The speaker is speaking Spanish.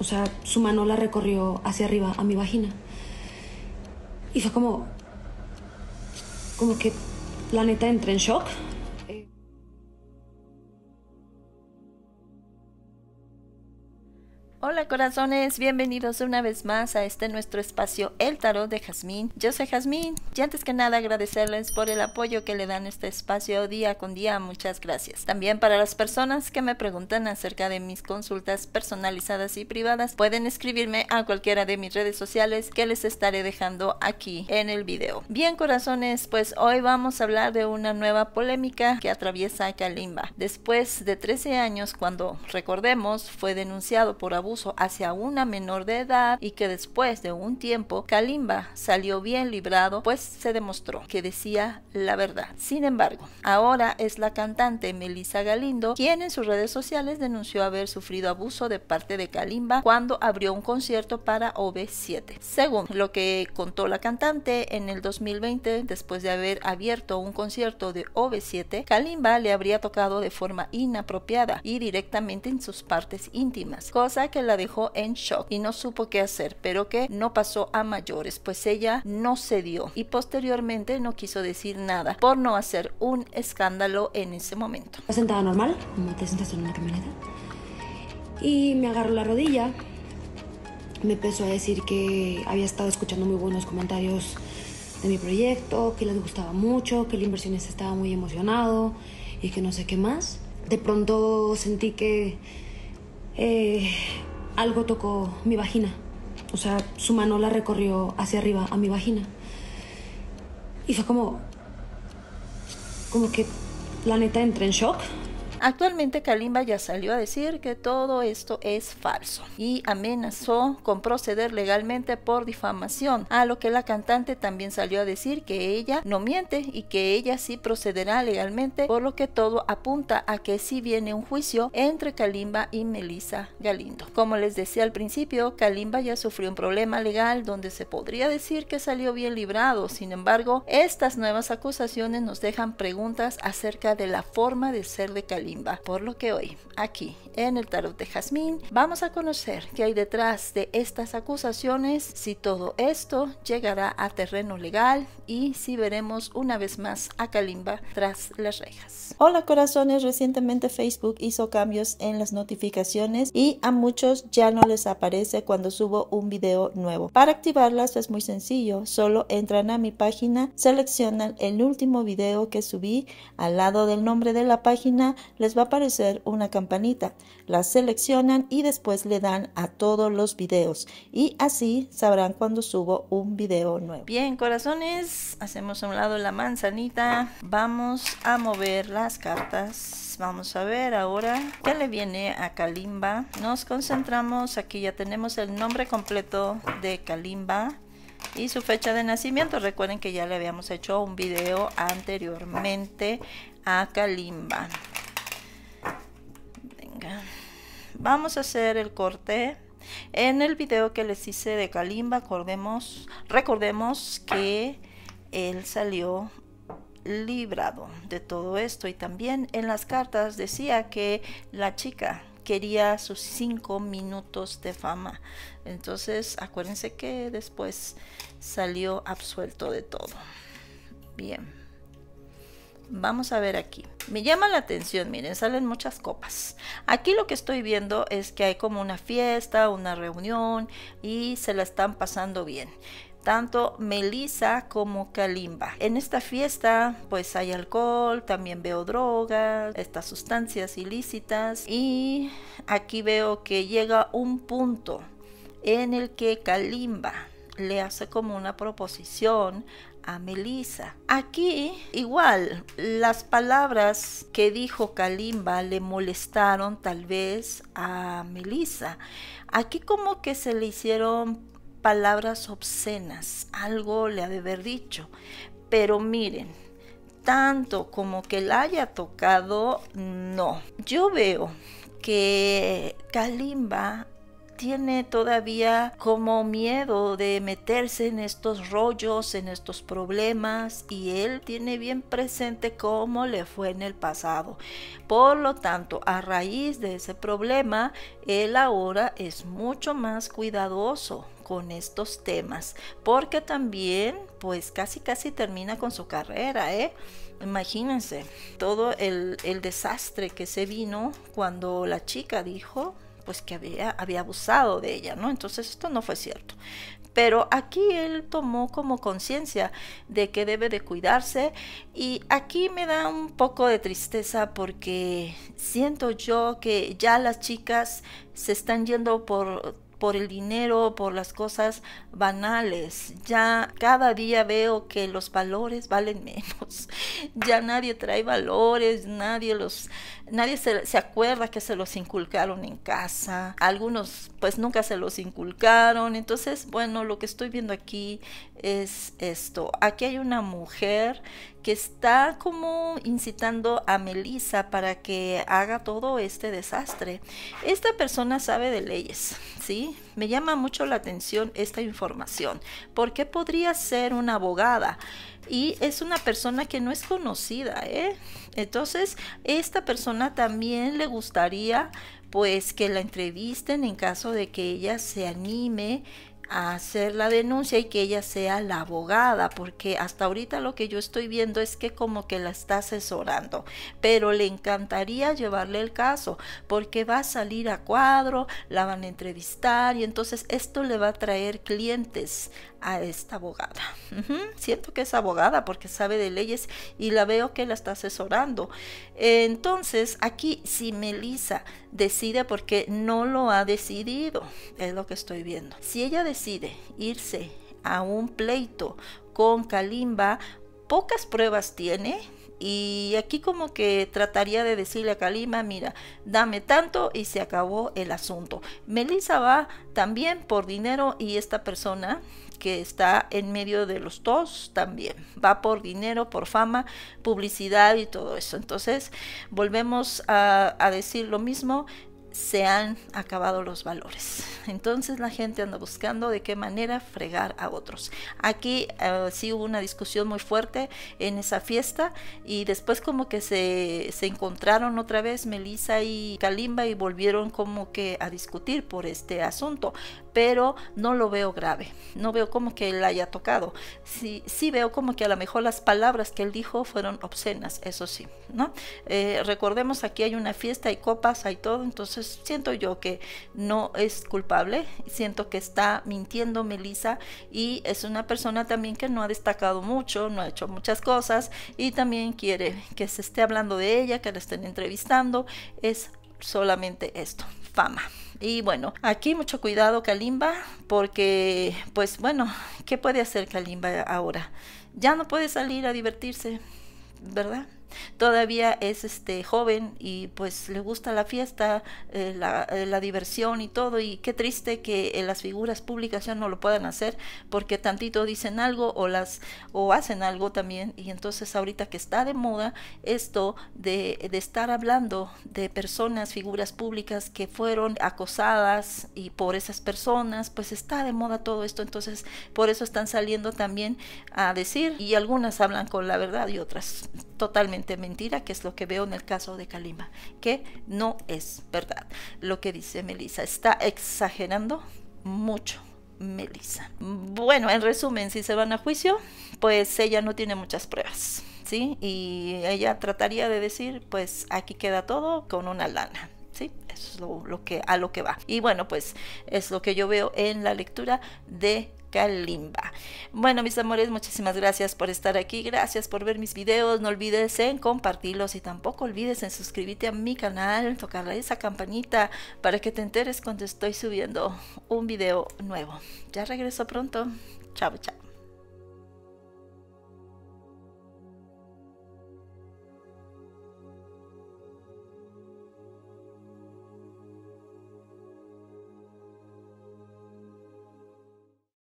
o sea, su mano la recorrió hacia arriba a mi vagina. Y fue como, como que la neta entré en shock, Hola corazones, bienvenidos una vez más a este nuestro espacio El Tarot de Jazmín. Yo soy Jazmín y antes que nada agradecerles por el apoyo que le dan este espacio día con día. Muchas gracias. También para las personas que me preguntan acerca de mis consultas personalizadas y privadas, pueden escribirme a cualquiera de mis redes sociales que les estaré dejando aquí en el video. Bien corazones, pues hoy vamos a hablar de una nueva polémica que atraviesa Kalimba. Después de 13 años cuando, recordemos, fue denunciado por abuso hacia una menor de edad y que después de un tiempo Kalimba salió bien librado pues se demostró que decía la verdad. Sin embargo, ahora es la cantante Melissa Galindo quien en sus redes sociales denunció haber sufrido abuso de parte de Kalimba cuando abrió un concierto para OB7. Según lo que contó la cantante, en el 2020, después de haber abierto un concierto de OB7, Kalimba le habría tocado de forma inapropiada y directamente en sus partes íntimas, cosa que la dejó en shock y no supo qué hacer, pero que no pasó a mayores, pues ella no cedió y posteriormente no quiso decir nada por no hacer un escándalo en ese momento. Me sentaba normal, me en una camioneta, y me agarró la rodilla. Me empezó a decir que había estado escuchando muy buenos comentarios de mi proyecto, que les gustaba mucho, que la inversionista estaba muy emocionado y que no sé qué más. De pronto sentí que eh, algo tocó mi vagina. O sea, su mano la recorrió hacia arriba a mi vagina. Y fue como. como que la neta entré en shock. Actualmente Kalimba ya salió a decir que todo esto es falso y amenazó con proceder legalmente por difamación, a lo que la cantante también salió a decir que ella no miente y que ella sí procederá legalmente, por lo que todo apunta a que sí viene un juicio entre Kalimba y Melissa Galindo. Como les decía al principio, Kalimba ya sufrió un problema legal donde se podría decir que salió bien librado, sin embargo, estas nuevas acusaciones nos dejan preguntas acerca de la forma de ser de Kalimba por lo que hoy, aquí en el Tarot de Jazmín, vamos a conocer qué hay detrás de estas acusaciones, si todo esto llegará a terreno legal y si veremos una vez más a Kalimba tras las rejas. Hola corazones, recientemente Facebook hizo cambios en las notificaciones y a muchos ya no les aparece cuando subo un video nuevo. Para activarlas es muy sencillo, solo entran a mi página, seleccionan el último video que subí al lado del nombre de la página, les va a aparecer una campanita. La seleccionan y después le dan a todos los videos y así sabrán cuando subo un video nuevo. Bien, corazones, hacemos a un lado la manzanita. Vamos a mover las cartas. Vamos a ver ahora qué le viene a Kalimba. Nos concentramos, aquí ya tenemos el nombre completo de Kalimba y su fecha de nacimiento. Recuerden que ya le habíamos hecho un video anteriormente a Kalimba. Vamos a hacer el corte. En el video que les hice de Kalimba, acordemos, recordemos que él salió librado de todo esto y también en las cartas decía que la chica quería sus cinco minutos de fama. Entonces acuérdense que después salió absuelto de todo. Bien. Vamos a ver aquí. Me llama la atención, miren, salen muchas copas. Aquí lo que estoy viendo es que hay como una fiesta, una reunión y se la están pasando bien tanto Melissa como Kalimba. En esta fiesta pues hay alcohol, también veo drogas, estas sustancias ilícitas y aquí veo que llega un punto en el que Kalimba le hace como una proposición a Melissa. Aquí igual las palabras que dijo Kalimba le molestaron tal vez a Melissa. Aquí como que se le hicieron palabras obscenas, algo le ha de haber dicho. Pero miren, tanto como que la haya tocado, no. Yo veo que Kalimba tiene todavía como miedo de meterse en estos rollos, en estos problemas y él tiene bien presente cómo le fue en el pasado. Por lo tanto, a raíz de ese problema, él ahora es mucho más cuidadoso con estos temas, porque también pues casi casi termina con su carrera, ¿eh? Imagínense todo el, el desastre que se vino cuando la chica dijo pues que había, había abusado de ella, ¿no? Entonces esto no fue cierto. Pero aquí él tomó como conciencia de que debe de cuidarse y aquí me da un poco de tristeza porque siento yo que ya las chicas se están yendo por por el dinero, por las cosas banales. Ya cada día veo que los valores valen menos. Ya nadie trae valores, nadie los nadie se, se, acuerda que se los inculcaron en casa. Algunos pues nunca se los inculcaron. Entonces, bueno, lo que estoy viendo aquí es esto. Aquí hay una mujer que está como incitando a Melissa para que haga todo este desastre. Esta persona sabe de leyes, ¿sí? Me llama mucho la atención esta información, porque podría ser una abogada y es una persona que no es conocida, ¿eh? Entonces, esta persona también le gustaría pues que la entrevisten en caso de que ella se anime hacer la denuncia y que ella sea la abogada, porque hasta ahorita lo que yo estoy viendo es que como que la está asesorando, pero le encantaría llevarle el caso, porque va a salir a cuadro, la van a entrevistar y entonces esto le va a traer clientes a esta abogada. Siento que es abogada porque sabe de leyes y la veo que la está asesorando. Entonces, aquí si Melissa decide porque no lo ha decidido, es lo que estoy viendo. Si ella decide irse a un pleito con Kalimba, pocas pruebas tiene. Y aquí como que trataría de decirle a Kalimba, mira, dame tanto y se acabó el asunto. Melissa va también por dinero y esta persona que está en medio de los dos también. Va por dinero, por fama, publicidad y todo eso. Entonces, volvemos a, a decir lo mismo, se han acabado los valores. Entonces la gente anda buscando de qué manera fregar a otros. Aquí eh, sí hubo una discusión muy fuerte en esa fiesta y después como que se, encontraron otra vez Melissa y Kalimba y volvieron como que a discutir por este asunto, pero no lo veo grave, no veo como que él haya tocado. Sí, sí veo como que a lo mejor las palabras que él dijo fueron obscenas, eso sí, ¿no? Eh, recordemos aquí hay una fiesta, hay copas, hay todo, entonces siento yo que no es culpable, siento que está mintiendo Melissa y es una persona también que no ha destacado mucho, no ha hecho muchas cosas y también quiere que se esté hablando de ella, que la estén entrevistando, es solamente esto, fama. Y bueno, aquí mucho cuidado Kalimba, porque pues bueno, ¿qué puede hacer Kalimba ahora? Ya no puede salir a divertirse, ¿verdad? Todavía es este joven y pues le gusta la fiesta, eh, eh, la, diversión y todo. Y qué triste que eh, las figuras públicas ya no lo puedan hacer porque tantito dicen algo o las o hacen algo también. Y entonces ahorita que está de moda esto de, de estar hablando de personas, figuras públicas que fueron acosadas y por esas personas, pues está de moda todo esto. Entonces por eso están saliendo también a decir y algunas hablan con la verdad y otras totalmente mentira, que es lo que veo en el caso de Kalima, que no es verdad lo que dice Melissa. Está exagerando mucho. Melissa. Bueno, en resumen, si se van a juicio, pues ella no tiene muchas pruebas, ¿sí? Y ella trataría de decir, pues aquí queda todo con una lana, ¿sí? Eso es lo que, a lo que va. Y bueno, pues es lo que yo veo en la lectura de Kalimba. Bueno, mis amores, muchísimas gracias por estar aquí, gracias por ver mis videos, no olvides en compartirlos y tampoco olvides en suscribirte a mi canal, tocar esa campanita para que te enteres cuando estoy subiendo un video nuevo. Ya regreso pronto. Chao, chao.